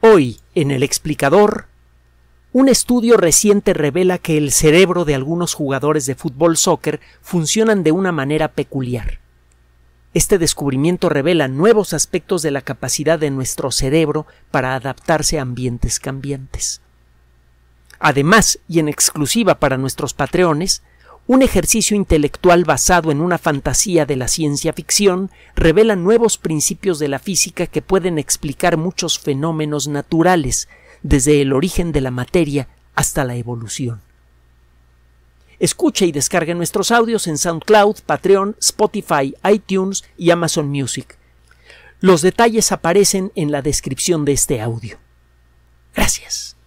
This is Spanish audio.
Hoy, en el explicador, un estudio reciente revela que el cerebro de algunos jugadores de fútbol soccer funcionan de una manera peculiar. Este descubrimiento revela nuevos aspectos de la capacidad de nuestro cerebro para adaptarse a ambientes cambiantes. Además, y en exclusiva para nuestros patreones, un ejercicio intelectual basado en una fantasía de la ciencia ficción revela nuevos principios de la física que pueden explicar muchos fenómenos naturales, desde el origen de la materia hasta la evolución. Escuche y descargue nuestros audios en SoundCloud, Patreon, Spotify, iTunes y Amazon Music. Los detalles aparecen en la descripción de este audio. Gracias.